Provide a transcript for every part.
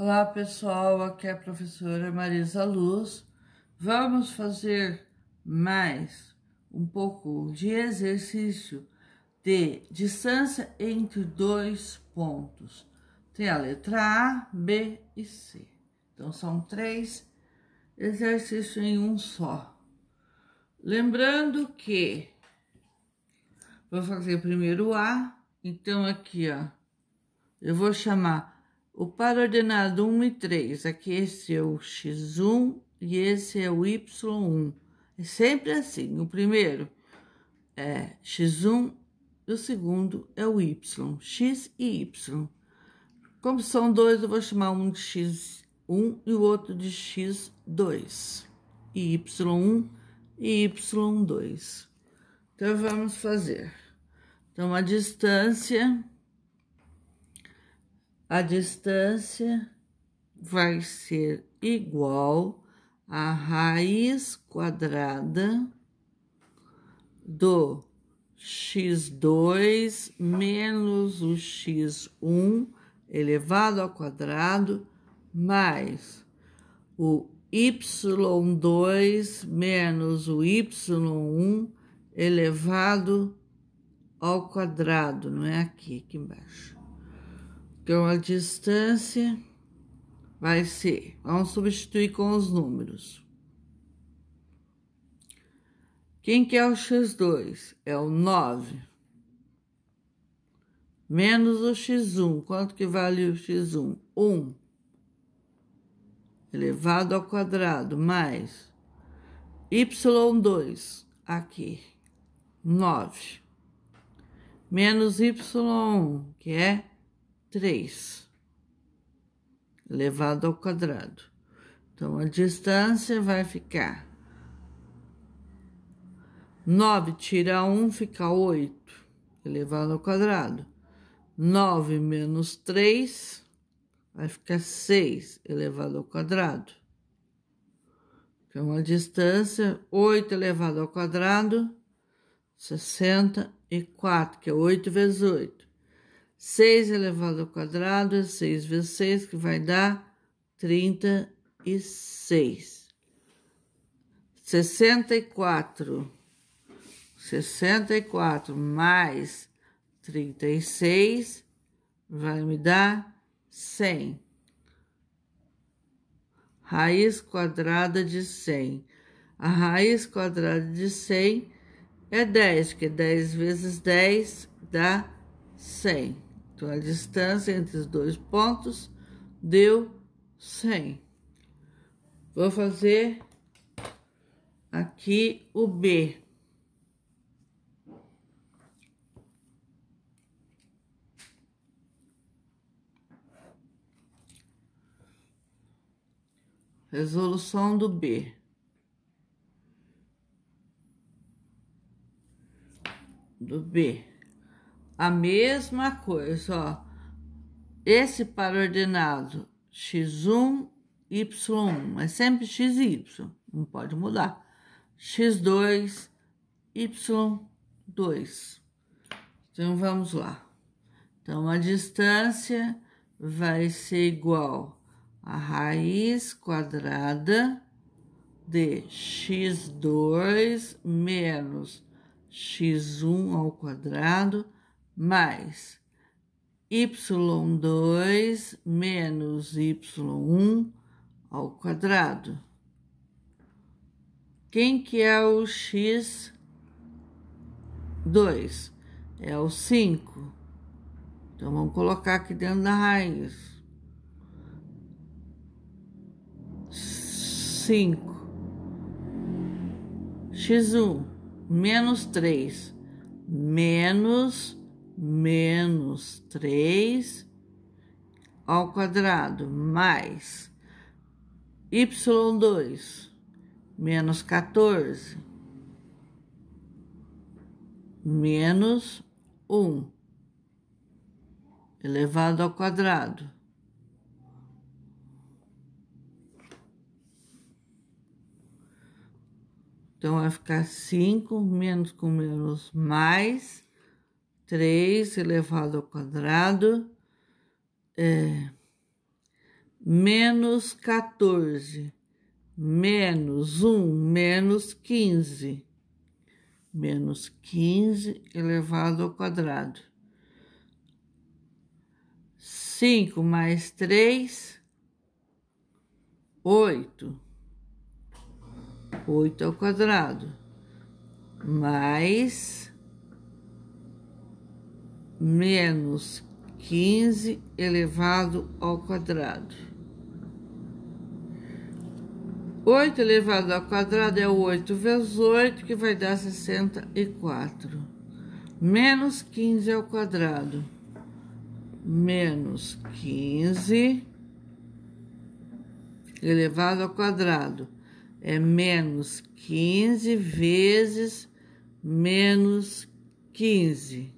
Olá pessoal, aqui é a professora Marisa Luz. Vamos fazer mais um pouco de exercício de distância entre dois pontos. Tem a letra A, B e C. Então são três exercícios em um só. Lembrando que vou fazer primeiro A, então aqui ó, eu vou chamar o par ordenado 1 e 3, aqui esse é o x1 e esse é o y1. É sempre assim, o primeiro é x1 e o segundo é o y, x e y. Como são dois, eu vou chamar um de x1 e o outro de x2, y1 e y2. Então, vamos fazer. Então, a distância a distância vai ser igual a raiz quadrada do x2 menos o x1 elevado ao quadrado mais o y2 menos o y1 elevado ao quadrado, não é aqui, aqui embaixo. Então, a distância vai ser, vamos substituir com os números. Quem que é o x2? É o 9. Menos o x1. Quanto que vale o x1? 1. Elevado ao quadrado, mais y2, aqui, 9. Menos y1, que é 3 elevado ao quadrado. Então, a distância vai ficar 9 tira 1 fica 8 elevado ao quadrado. 9 menos 3 vai ficar 6 elevado ao quadrado. Então, a distância 8 elevado ao quadrado, 64, que é 8 vezes 8. 6 elevado ao quadrado é 6 vezes 6, que vai dar 36. 64. 64 mais 36 vai me dar 100. Raiz quadrada de 100. A raiz quadrada de 100 é 10, que 10 é vezes 10 dá 100. Então, a distância entre os dois pontos deu 100. Vou fazer aqui o B. Resolução do B. Do B a mesma coisa, ó. Esse par ordenado x1, y1, é sempre x e y, não pode mudar. x2, y2. Então, vamos lá. Então, a distância vai ser igual a raiz quadrada de x2 menos x1 ao quadrado mais y2 menos y1 ao quadrado. Quem que é o x 2? É o 5. Então, vamos colocar aqui dentro da raiz. 5. x1 menos 3 menos menos 3 ao quadrado mais y2 menos 14 menos 1 elevado ao quadrado. Então vai ficar 5 menos com menos mais 3 elevado ao quadrado é menos 14, menos 1, menos 15, menos 15 elevado ao quadrado. 5 mais 3, 8. 8 ao quadrado, mais menos 15 elevado ao quadrado. 8 elevado ao quadrado é 8 vezes 8, que vai dar 64. Menos 15 ao é quadrado. Menos 15 elevado ao quadrado é menos 15 vezes menos 15.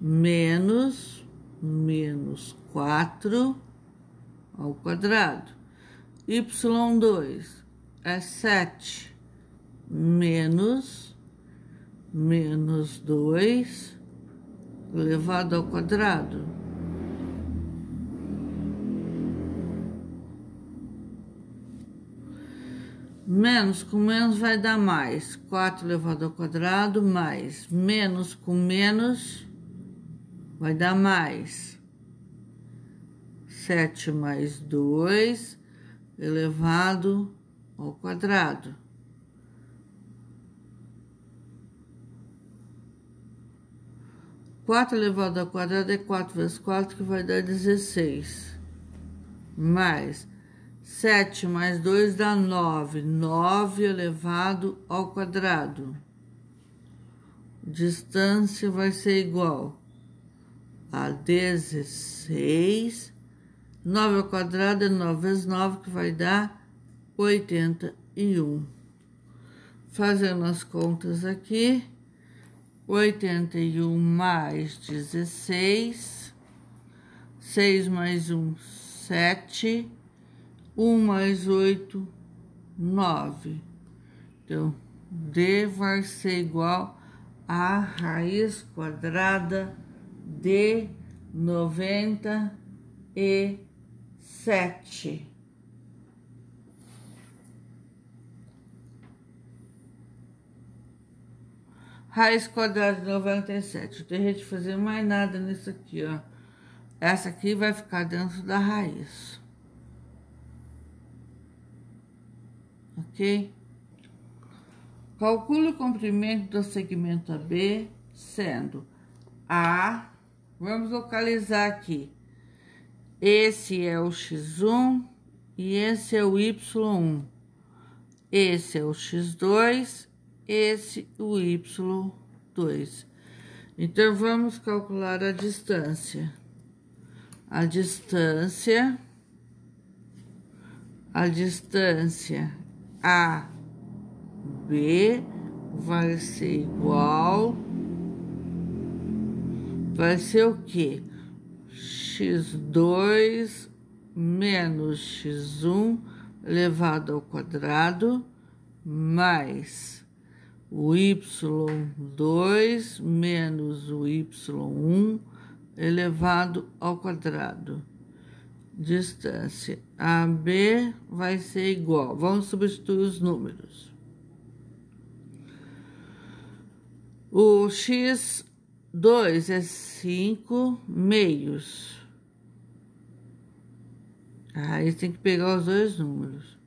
menos menos 4 ao quadrado. Y2 é 7 menos menos 2 elevado ao quadrado. Menos com menos vai dar mais. 4 elevado ao quadrado mais menos com menos vai dar mais. 7 mais 2 elevado ao quadrado. Quatro elevado ao quadrado é quatro vezes quatro, que vai dar 16. Mais 7 mais 2 dá 9. 9 elevado ao quadrado. Distância vai ser igual a 16. 9 ao quadrado é 9 vezes 9, que vai dar 81. Fazendo as contas aqui, 81 mais 16, 6 mais 1, 7, 1 mais 8, 9. Então, D vai ser igual a raiz quadrada de noventa e sete. Raiz quadrada de 97. Não tem jeito de fazer mais nada nisso aqui, ó. Essa aqui vai ficar dentro da raiz. Ok? Calcule o comprimento do segmento AB, sendo A Vamos localizar aqui. Esse é o X1 e esse é o Y1. Esse é o X2, esse o Y2. Então, vamos calcular a distância. A distância... A distância A, B vai ser igual vai ser o quê? x2 menos x1 elevado ao quadrado mais o y2 menos o y1 elevado ao quadrado. Distância AB vai ser igual. Vamos substituir os números. O x 2 é 5 meios. Aí tem que pegar os dois números.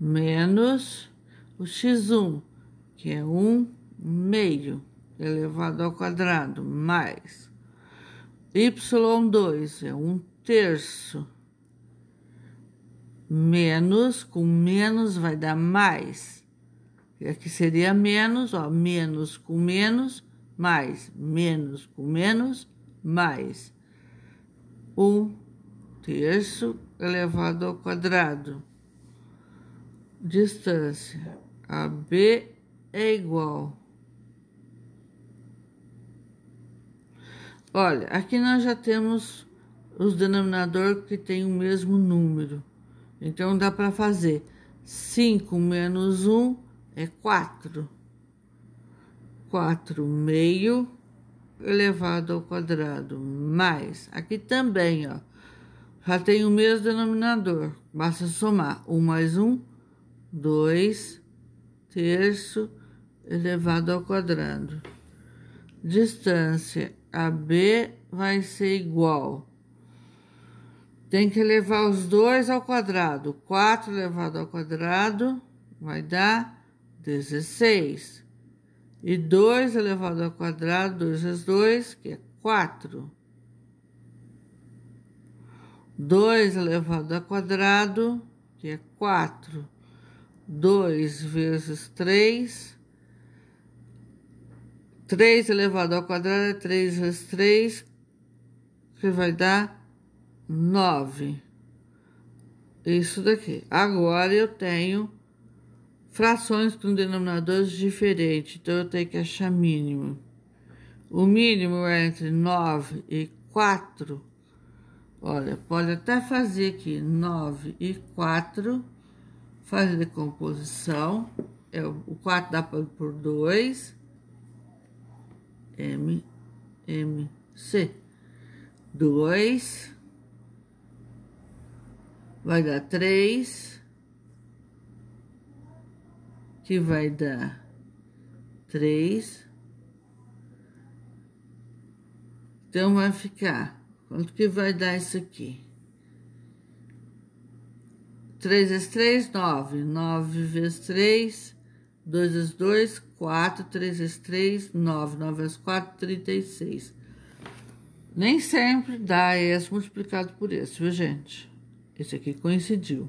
Menos o x1, que é 1 um meio elevado ao quadrado, mais y2, é 1 um terço. Menos, com menos vai dar mais. E aqui seria menos, ó, menos com menos mais menos com menos, mais um terço elevado ao quadrado. Distância AB é igual. Olha, aqui nós já temos os denominadores que têm o mesmo número. Então, dá para fazer 5 menos 1 é 4. 4 meio elevado ao quadrado, mais, aqui também, ó, já tem o mesmo denominador, basta somar 1 mais 1, 2 terço elevado ao quadrado. Distância AB vai ser igual. Tem que elevar os dois ao quadrado. 4 elevado ao quadrado vai dar 16. E 2 elevado ao quadrado, 2 vezes 2, que é 4. 2 elevado ao quadrado, que é 4. 2 vezes 3. 3 elevado ao quadrado é 3 vezes 3, que vai dar 9. Isso daqui. Agora eu tenho frações com denominadores diferentes, então eu tenho que achar mínimo. O mínimo é entre 9 e 4. Olha, pode até fazer aqui 9 e 4, faz a decomposição. É, o 4 dá para por 2, M, M, C. 2, vai dar 3, que vai dar três. Então, vai ficar... Quanto que vai dar isso aqui? Três vezes três, nove. Nove vezes três, dois vezes dois, quatro. Três vezes três, nove. Nove vezes quatro, trinta e seis. Nem sempre dá esse multiplicado por esse, viu, gente? Esse aqui coincidiu.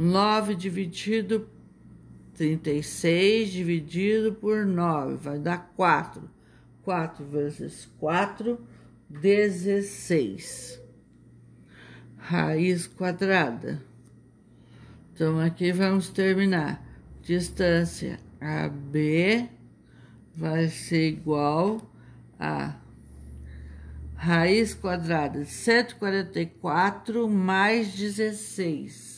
9 dividido 36 dividido por 9 vai dar 4. 4 vezes 4, 16. Raiz quadrada. Então aqui vamos terminar. Distância AB vai ser igual a raiz quadrada de 144 mais 16.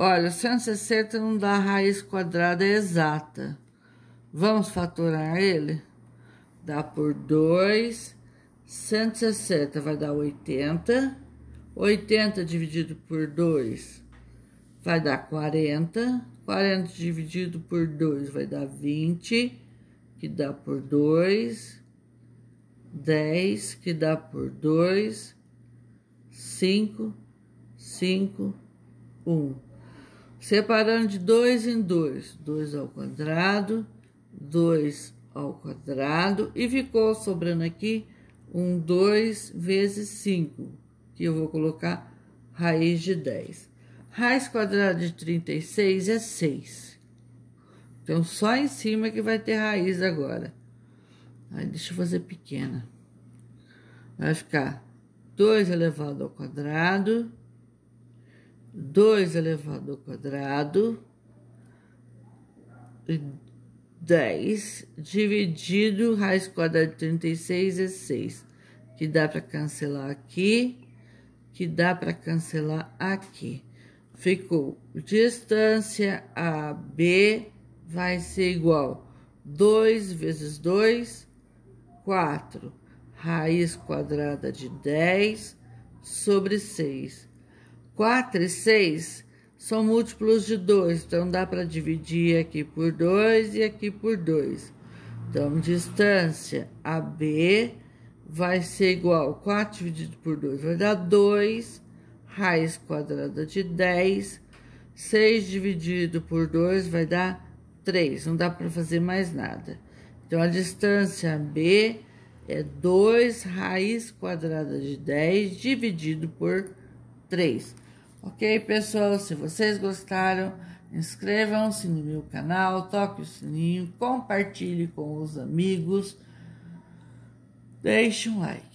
Olha, 160 não dá raiz quadrada exata. Vamos faturar ele? Dá por 2, 160 vai dar 80. 80 dividido por 2 vai dar 40. 40 dividido por 2 vai dar 20, que dá por 2. 10, que dá por 2. 5, 5, 1 separando de 2 em 2, 2 ao quadrado, 2 ao quadrado, e ficou sobrando aqui um 2 vezes 5, que eu vou colocar raiz de 10. Raiz quadrada de 36 é 6. Então, só em cima que vai ter raiz agora. Aí, deixa eu fazer pequena. Vai ficar 2 elevado ao quadrado 2 elevado ao quadrado 10 dividido raiz quadrada de 36 é 6, que dá para cancelar aqui, que dá para cancelar aqui. Ficou distância AB vai ser igual 2 vezes 2, 4, raiz quadrada de 10 sobre 6 4 e 6 são múltiplos de 2, então dá para dividir aqui por 2 e aqui por 2. Então, distância AB vai ser igual a 4 dividido por 2 vai dar 2, raiz quadrada de 10, 6 dividido por 2 vai dar 3, não dá para fazer mais nada. Então, a distância AB é 2 raiz quadrada de 10 dividido por 3. Ok, pessoal? Se vocês gostaram, inscrevam-se no meu canal, toque o sininho, compartilhe com os amigos, deixe um like.